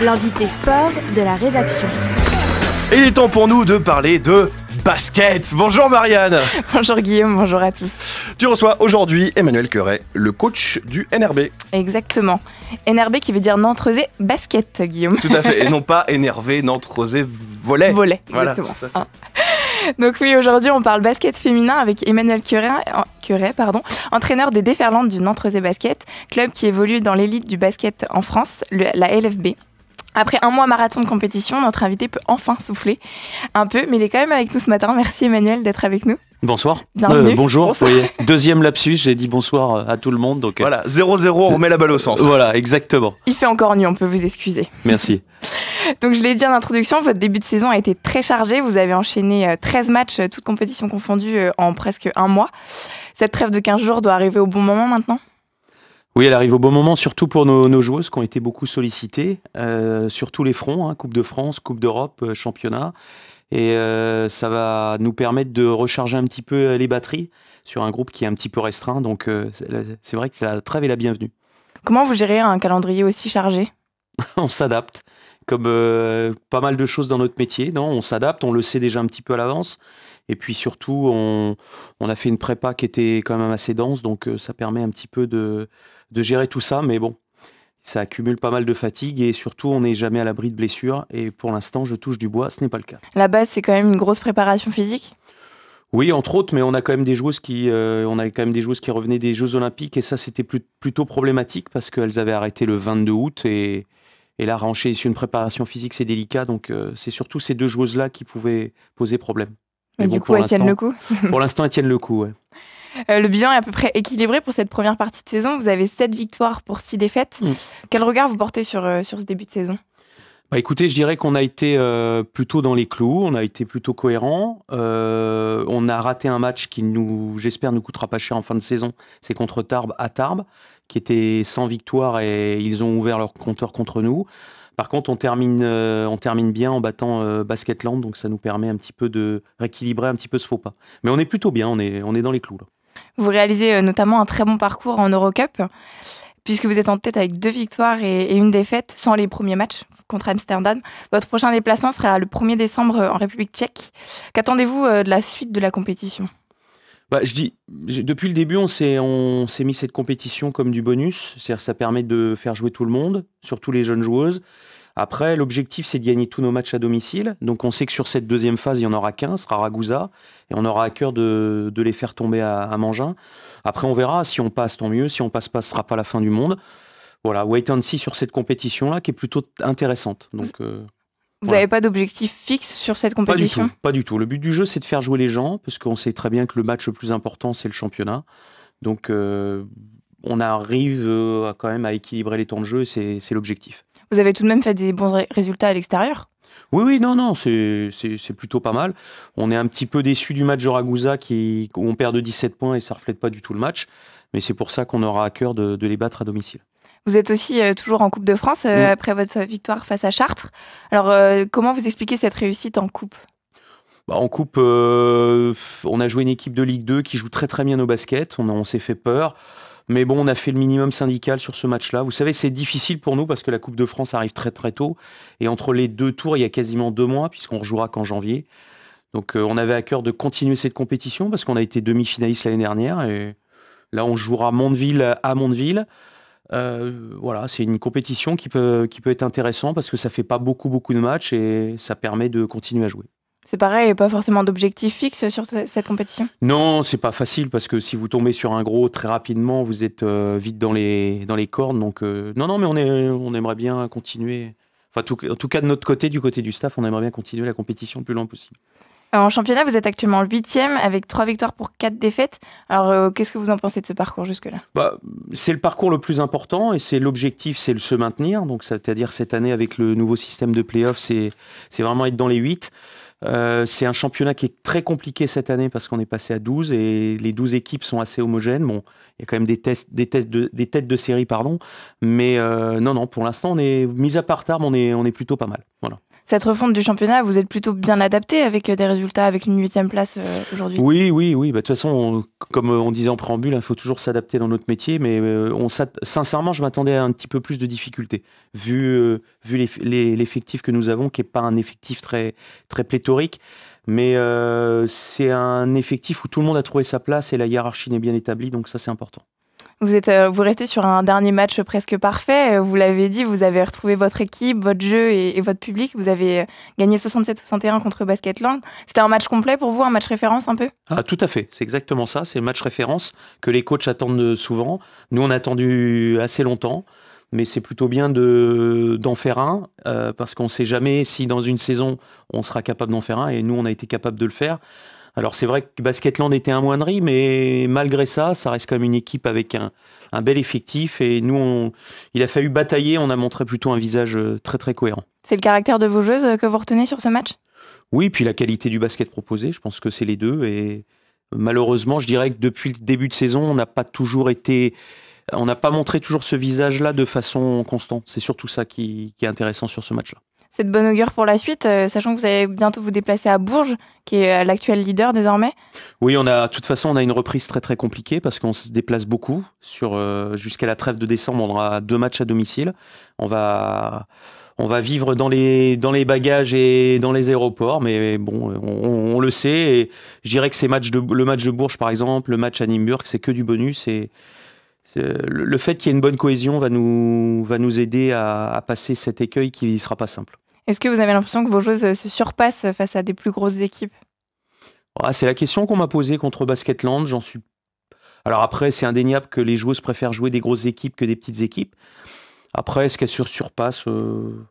l'invité sport de la rédaction. il est temps pour nous de parler de basket. Bonjour Marianne. Bonjour Guillaume, bonjour à tous. Tu reçois aujourd'hui Emmanuel Queret, le coach du NRB. Exactement. NRB qui veut dire nantes basket, Guillaume. Tout à fait, et non pas énervé, nantes volet. Volet, exactement. Ah. Donc oui, aujourd'hui on parle basket féminin avec Emmanuel Curet, pardon, entraîneur des déferlantes du nantes Basket, club qui évolue dans l'élite du basket en France, la LFB. Après un mois marathon de compétition, notre invité peut enfin souffler un peu, mais il est quand même avec nous ce matin. Merci Emmanuel d'être avec nous. Bonsoir. Bienvenue. Euh, bonjour. Deuxième lapsus, j'ai dit bonsoir à tout le monde. Donc euh, voilà, 0-0, on remet la balle au centre. Voilà, exactement. Il fait encore nuit, on peut vous excuser. Merci. donc je l'ai dit en introduction, votre début de saison a été très chargé. Vous avez enchaîné 13 euh, matchs, toutes compétitions confondues, en presque un mois. Cette trêve de 15 jours doit arriver au bon moment maintenant oui, elle arrive au bon moment, surtout pour nos, joueuses qui ont été beaucoup sollicitées euh, sur tous les fronts, hein, Coupe de France, Coupe d'Europe, euh, Championnat. Et euh, ça va nous permettre de recharger un petit peu les batteries sur un groupe qui est un petit peu restreint. Donc c'est vrai que la trêve est la bienvenue. Comment vous gérez un calendrier aussi chargé On s'adapte, comme pas mal de choses dans notre métier. Non, on s'adapte, on le sait déjà un petit peu à l'avance. Et puis surtout, on, a fait une prépa qui était quand même assez dense, donc euh, ça permet un petit peu de, gérer tout ça. Mais bon, ça accumule pas mal de fatigue et surtout on n'est jamais à l'abri de blessures et pour l'instant je touche du bois, ce n'est pas le cas. La base c'est quand même une grosse préparation physique oui, entre autres, mais on a quand même des joueuses qui, euh, on avait quand même des joueuses qui revenaient des Jeux Olympiques et ça c'était plutôt problématique parce qu'elles avaient arrêté le 22 août et, et là rencher sur une préparation physique c'est délicat donc euh, c'est surtout ces deux joueuses là qui pouvaient poser problème. Mais du coup, elles tiennent le coup Pour l'instant, elles tiennent le coup, le bilan est à peu près équilibré pour cette première partie de saison. Vous avez 7 victoires pour 6 défaites. Mm. Quel regard vous portez sur, euh, sur ce début de saison bah, écoutez, je dirais qu'on a été euh, plutôt dans les clous, on a été plutôt cohérent. Euh, on a raté un match qui nous, j'espère, nous coûtera pas cher en fin de saison. C'est contre Tarbes à Tarbes, qui était sans victoire et ils ont ouvert leur compteur contre nous. Par contre, on termine, euh, on termine bien en battant euh, Basketland, donc ça nous permet un petit peu de rééquilibrer un petit peu ce faux pas. Mais on est plutôt bien, on est, on est dans les clous. Vous réalisez euh, notamment un très bon parcours en Eurocup, puisque vous êtes en tête avec deux victoires et une défaite sans les premiers matchs contre Amsterdam. Votre prochain déplacement sera le 1er décembre en République tchèque. Qu'attendez-vous de la suite de la compétition bah, je dis, depuis le début, on s'est, mis cette compétition comme du bonus. cest ça permet de faire jouer tout le monde, surtout les jeunes joueuses. Après, l'objectif, c'est de gagner tous nos matchs à domicile. Donc, on sait que sur cette deuxième phase, il y en aura sera Ragusa, et on aura à cœur de, les faire tomber à, Mangin. Après, on verra. Si on passe, tant mieux. Si on passe pas, ce sera pas la fin du monde. Voilà, wait and see sur cette compétition-là, qui est plutôt intéressante. Donc, euh, vous n'avez pas d'objectif fixe sur cette compétition pas du, tout, Le but du jeu, c'est de faire jouer les gens, parce qu'on sait très bien que le match le plus important, c'est le championnat. Donc, euh, on arrive euh, quand même à équilibrer les temps de jeu, c'est l'objectif. Vous avez tout de même fait des bons résultats à l'extérieur oui, oui, non, non, c'est plutôt pas mal. On est un petit peu déçu du match de Ragusa qui, où on perd de 17 points et ça reflète pas du tout le match. Mais c'est pour ça qu'on aura à cœur de les battre à domicile. Vous êtes aussi euh, toujours en Coupe de France euh, mm. après votre victoire face à Chartres. Alors, euh, comment vous expliquez cette réussite en Coupe bah, En Coupe, on a joué une équipe de Ligue 2 qui joue très très bien au basket. On, on s'est fait peur. Mais bon, on a fait le minimum syndical sur ce match-là. Vous savez, c'est difficile pour nous parce que la Coupe de France arrive très très tôt. Et entre les deux tours, il y a quasiment deux mois, puisqu'on rejouera qu'en janvier. Donc on avait à cœur de continuer cette compétition parce qu'on a été demi-finaliste l'année dernière. Et là, on jouera Mondeville à Mondeville. Euh, voilà, c'est une compétition qui peut, être intéressante parce que ça fait pas beaucoup, beaucoup de matchs et ça permet de continuer à jouer. C'est pareil, pas forcément d'objectif fixe sur cette compétition Non, c'est pas facile parce que si vous tombez sur un gros très rapidement, vous êtes euh, vite dans les, dans les cornes. Donc, euh, non, non, mais on, on aimerait bien continuer. en tout cas, de notre côté, du côté du staff, on aimerait bien continuer la compétition le plus lent possible. Euh, en championnat, vous êtes actuellement huitième avec trois victoires pour quatre défaites. Alors, euh, qu'est-ce que vous en pensez de ce parcours jusque-là bah, C'est le parcours le plus important et c'est l'objectif, c'est de se maintenir. Donc, c'est-à-dire cette année avec le nouveau système de play-off, c'est vraiment être dans les huit. Euh, c'est un championnat qui est très compliqué cette année parce qu'on est passé à 12 et les 12 équipes sont assez homogènes. Bon, il y a quand même des, tests, des, tests des têtes de série, pardon. Mais non, non, pour l'instant, on est, mis à part tard, on est, on est plutôt pas mal. Voilà cette refonte du championnat, vous êtes plutôt bien adapté avec euh, des résultats, avec une huitième place euh, aujourd'hui. Oui, oui, oui. Bah, de toute façon, comme euh, on disait en préambule, il hein, faut toujours s'adapter dans notre métier, mais sincèrement, je m'attendais à un petit peu plus de difficultés, vu, vu l'effectif que nous avons, qui n'est pas un effectif très, très pléthorique. Mais c'est un effectif où tout le monde a trouvé sa place et la hiérarchie n'est bien établie, donc ça c'est important. Vous, êtes, euh, vous restez sur un dernier match presque parfait. Euh, vous l'avez dit, vous avez retrouvé votre équipe, votre jeu et, votre public. Vous avez euh, gagné 67-61 contre Basketland. C'était un match complet pour vous, un match référence un peu ah, Tout à fait, c'est exactement ça. C'est le match référence que les coachs attendent souvent. Nous, on a attendu assez longtemps mais c'est plutôt bien de d'en faire un parce qu'on ne sait jamais si dans une saison on sera capable d'en faire un et nous on a été capable de le faire. Alors c'est vrai que Basketland était un moindri, mais malgré ça, ça reste quand même une équipe avec un, bel effectif. Et nous, on, il a fallu batailler, on a montré plutôt un visage euh, très très cohérent. C'est le caractère de vos joueuses euh, que vous retenez sur ce match Oui, puis la qualité du basket proposé, je pense que c'est les deux. Et malheureusement, je dirais que depuis le début de saison, on n'a pas toujours été... On n'a pas montré toujours ce visage-là de façon constante. C'est surtout ça qui est intéressant sur ce match-là. Cette bonne augure pour la suite, euh, sachant que vous allez bientôt vous déplacer à Bourges, qui est euh, l'actuel leader désormais. Oui, on a, de toute façon, on a une reprise très très compliquée parce qu'on se déplace beaucoup. Euh, jusqu'à la trêve de décembre, on aura deux matchs à domicile. On va on va vivre dans les, dans les bagages et dans les aéroports, mais bon, on, le sait. Et je dirais que ces matchs de, le match de Bourges, par exemple, le match à Nimburg, c'est que du bonus. Et le fait qu'il y ait une bonne cohésion va nous, va nous aider à, passer cet écueil qui ne sera pas simple. Est-ce que vous avez l'impression que vos joueuses euh, se surpassent face à des plus grosses équipes ah, C'est la question qu'on m'a posée contre Basketland. J'en suis. Alors après, c'est indéniable que les joueuses préfèrent jouer des grosses équipes que des petites équipes. Après, est-ce qu'elles se surpassent euh,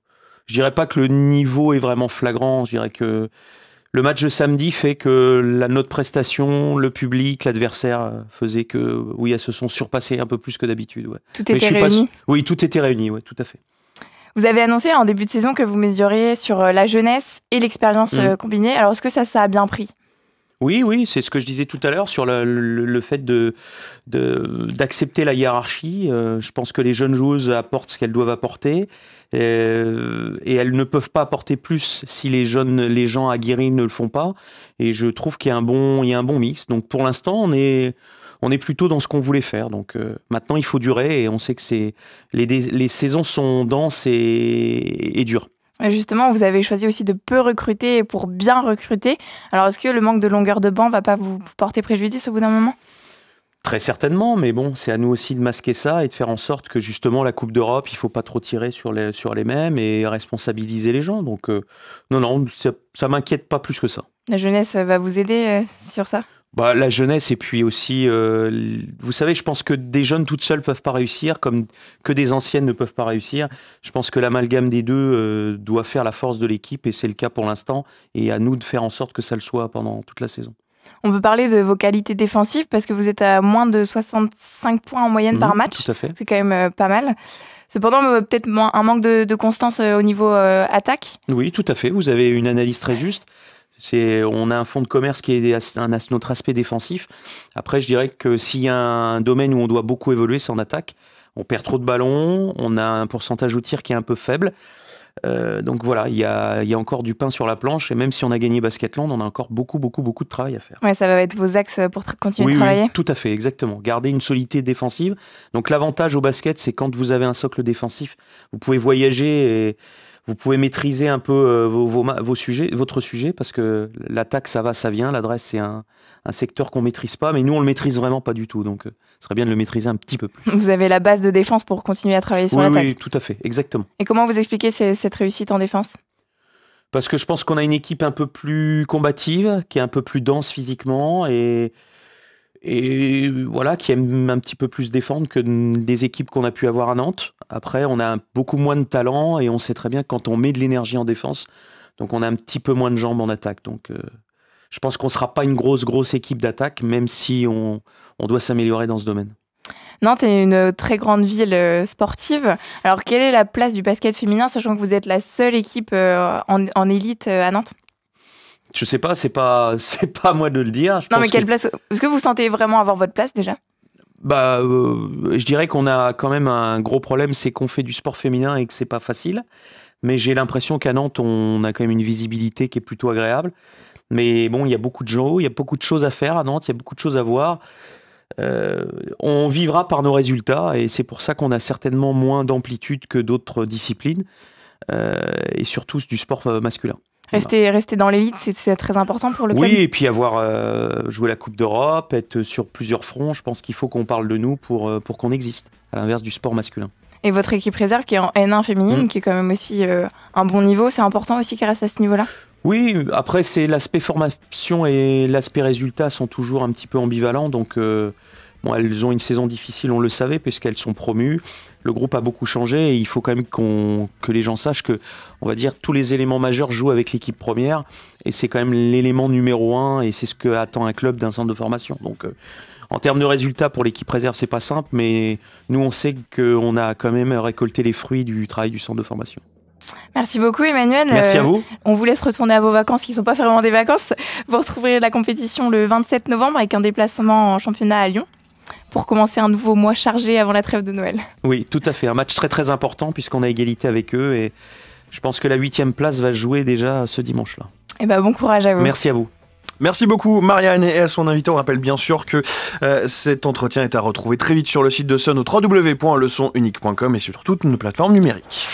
Je dirais pas que le niveau est vraiment flagrant. Je dirais que le match de samedi fait que la, notre prestation, le public, l'adversaire euh, faisait que, oui, elles se sont surpassées un peu plus que d'habitude. Tout était réuni Oui, tout était réuni, ouais, tout à fait. Vous avez annoncé en début de saison que vous mesuriez sur euh, la jeunesse et l'expérience mm. euh, combinée. Alors, est-ce que ça, ça a bien pris oui, oui, c'est ce que je disais tout à l'heure sur le, fait de, d'accepter la hiérarchie. Euh, je pense que les jeunes joueuses apportent ce qu'elles doivent apporter euh, et elles ne peuvent pas apporter plus si les jeunes, les gens aguerris ne le font pas. Et je trouve qu'il y a un bon, il y un bon mix. Donc pour l'instant, on est, on est plutôt dans ce qu'on voulait faire. Donc euh, maintenant, il faut durer et on sait que c'est, les, saisons sont denses et, et dures. Justement, vous avez choisi aussi de peu recruter pour bien recruter. Alors, est-ce que le manque de longueur de banc va pas vous porter préjudice au bout d'un moment Très certainement, mais bon, c'est à nous aussi de masquer ça et de faire en sorte que justement la Coupe d'Europe, il ne faut pas trop tirer sur les, sur les mêmes et responsabiliser les gens. Donc, euh, non, non, ça ne m'inquiète pas plus que ça. La jeunesse va vous aider euh, sur ça bah, la jeunesse et puis aussi, euh, vous savez, je pense que des jeunes toutes seules peuvent pas réussir, comme que des anciennes ne peuvent pas réussir. Je pense que l'amalgame des deux euh, doit faire la force de l'équipe et c'est le cas pour l'instant. Et à nous de faire en sorte que ça le soit pendant toute la saison. On peut parler de vos qualités défensives parce que vous êtes à moins de 65 points en moyenne mmh, par match. C'est quand même euh, pas mal. Cependant, peut-être un manque de, constance au niveau attaque. Oui, tout à fait. Vous avez une analyse très juste on a un fonds de commerce qui est un, notre aspect défensif. Après, je dirais que s'il y a un domaine où on doit beaucoup évoluer, c'est en attaque. On perd trop de ballons, on a un pourcentage au tir qui est un peu faible. Euh, donc voilà, il y, a, encore du pain sur la planche et même si on a gagné Basketland, on a encore beaucoup, beaucoup, beaucoup de travail à faire. Ouais, ça va être vos axes pour continuer de travailler. Oui, tout à fait, exactement. Garder une solidité défensive. Donc l'avantage au basket, c'est quand vous avez un socle défensif, vous pouvez voyager et vous pouvez maîtriser un peu euh, vos, sujets, votre sujet, parce que l'attaque, ça va, ça vient. L'adresse, c'est un, secteur qu'on ne maîtrise pas, mais nous, on le maîtrise vraiment pas du tout. Donc, euh, ce serait bien de le maîtriser un petit peu Vous avez la base de défense pour continuer à travailler sur l'attaque. Oui, tout à fait, exactement. Et comment vous expliquez cette réussite en défense Parce que je pense qu'on a une équipe un peu plus combative, qui est un peu plus dense physiquement et et voilà, qui aiment un petit peu plus défendre que des équipes qu'on a pu avoir à Nantes. Après, on a beaucoup moins de talent et on sait très bien que quand on met de l'énergie en défense, donc on a un petit peu moins de jambes en attaque. Donc euh, je pense qu'on ne sera pas une grosse, grosse équipe d'attaque, même si on, doit s'améliorer dans ce domaine. Nantes est une très grande ville euh, sportive. Alors quelle est la place du basket féminin, sachant que vous êtes la seule équipe euh, en, en élite à Nantes je sais pas, c'est pas, c'est pas moi de le dire. mais quelle place Est-ce que vous sentez vraiment avoir votre place déjà Bah, euh, je dirais qu'on a quand même un gros problème, c'est qu'on fait du sport féminin et que c'est pas facile. Mais j'ai l'impression qu'à Nantes, on a quand même une visibilité qui est plutôt agréable. Mais bon, il y a beaucoup de gens, il y a beaucoup de choses à faire à Nantes, il y a beaucoup de choses à voir. Euh, on vivra par nos résultats et c'est pour ça qu'on a certainement moins d'amplitude que d'autres disciplines euh, et surtout du sport masculin. Rester, rester dans l'élite, c'est très important pour le club. Oui, et puis avoir euh, joué la Coupe d'Europe, être sur plusieurs fronts, je pense qu'il faut qu'on parle de nous pour, euh, pour qu'on existe, à l'inverse du sport masculin. Et votre équipe réserve qui est en N1 féminine, mm. qui est quand même aussi euh, un bon niveau, c'est important aussi qu'elle reste à ce niveau-là oui, après c'est l'aspect formation et l'aspect résultat sont toujours un petit peu ambivalents, donc elles ont une saison difficile, on le savait, puisqu'elles sont promues. Le groupe a beaucoup changé et il faut quand même que les gens sachent que, on va dire, tous les éléments majeurs jouent avec l'équipe première et c'est quand même l'élément numéro un et c'est ce que attend un club d'un centre de formation. Donc, euh, en termes de résultats pour l'équipe réserve, c'est pas simple, mais nous, on sait qu'on a quand même récolté les fruits du travail du centre de formation. Merci beaucoup Emmanuel. Merci à euh, vous. On vous laisse retourner à vos vacances qui ne sont pas vraiment des vacances. Vous retrouverez la compétition le 27 novembre avec un déplacement en championnat à Lyon pour commencer un nouveau mois chargé avant la trêve de Noël. Oui, tout à fait. Un match très très important puisqu'on a égalité avec eux et je pense que la huitième place va jouer déjà ce dimanche-là. Eh ben bon courage à vous. Merci à vous. Merci beaucoup Marianne et à son invité. On rappelle bien sûr que euh, cet entretien est à retrouver très vite sur le site de Sun au www.leçonunique.com et sur toutes nos plateformes numériques.